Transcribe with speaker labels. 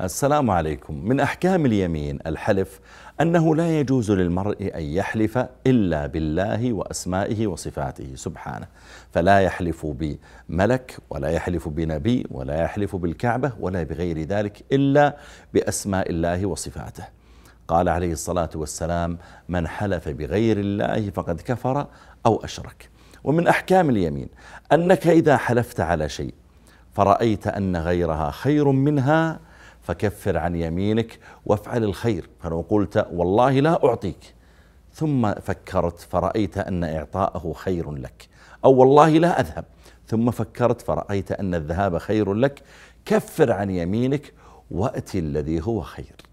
Speaker 1: السلام عليكم من أحكام اليمين الحلف أنه لا يجوز للمرء أن يحلف إلا بالله وأسمائه وصفاته سبحانه فلا يحلف بملك ولا يحلف بنبي ولا يحلف بالكعبة ولا بغير ذلك إلا بأسماء الله وصفاته قال عليه الصلاة والسلام من حلف بغير الله فقد كفر أو أشرك ومن أحكام اليمين أنك إذا حلفت على شيء فرأيت أن غيرها خير منها فكفر عن يمينك وافعل الخير فلو قلت والله لا أعطيك ثم فكرت فرأيت أن إعطاءه خير لك أو والله لا أذهب ثم فكرت فرأيت أن الذهاب خير لك كفر عن يمينك
Speaker 2: وأتي الذي هو خير